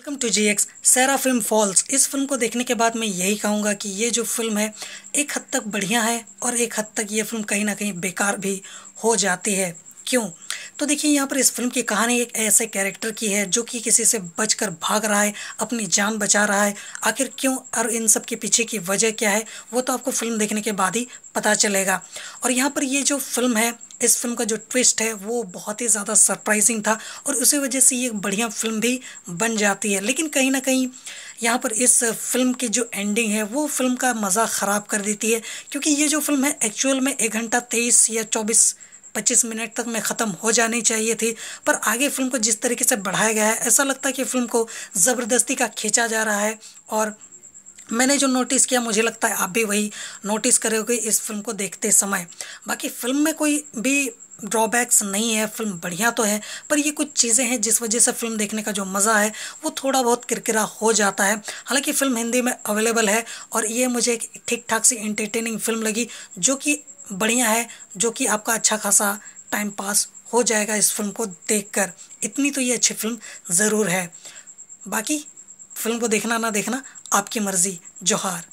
welcome to G X सैरा film फॉल्स इस फिल्म को देखने के बाद मैं यही कहूँगा कि ये जो फिल्म है एक हद तक बढ़िया है और एक हद तक ये फिल्म कहीं ना कहीं बेकार भी हो जाती है क्यों तो देखिए यहाँ पर इस फिल्म की कहानी एक ऐसे कैरेक्टर की है जो कि किसी से बचकर भाग रहा है अपनी जान बचा रहा है आखिर क्यों और इन सब के पीछे की वजह क्या है वो तो आपको फिल्म देखने के बाद ही पता चलेगा और यहाँ पर ये जो फिल्म है इस फिल्म का जो ट्विस्ट है वो बहुत ही ज़्यादा सरप्राइजिंग था और उसी वजह से ये बढ़िया फिल्म भी बन जाती है लेकिन कहीं ना कहीं यहाँ पर इस फिल्म की जो एंडिंग है वो फिल्म का मज़ा ख़राब कर देती है क्योंकि ये जो फिल्म है एक्चुअल में एक घंटा तेईस या चौबीस पच्चीस मिनट तक में ख़त्म हो जानी चाहिए थी पर आगे फिल्म को जिस तरीके से बढ़ाया गया है ऐसा लगता है कि फिल्म को ज़बरदस्ती का खींचा जा रहा है और मैंने जो नोटिस किया मुझे लगता है आप भी वही नोटिस करोगे इस फिल्म को देखते समय बाकी फिल्म में कोई भी ड्रॉबैक्स नहीं है फिल्म बढ़िया तो है पर ये कुछ चीज़ें हैं जिस वजह से फिल्म देखने का जो मज़ा है वो थोड़ा बहुत किरकिरा हो जाता है हालांकि फ़िल्म हिंदी में अवेलेबल है और ये मुझे एक ठीक ठाक सी एंटरटेनिंग फिल्म लगी जो कि बढ़िया है जो कि आपका अच्छा खासा टाइम पास हो जाएगा इस फिल्म को कर इतनी तो ये अच्छी फिल्म ज़रूर है बाकी फिल्म को देखना ना देखना आपकी मर्ज़ी जोहार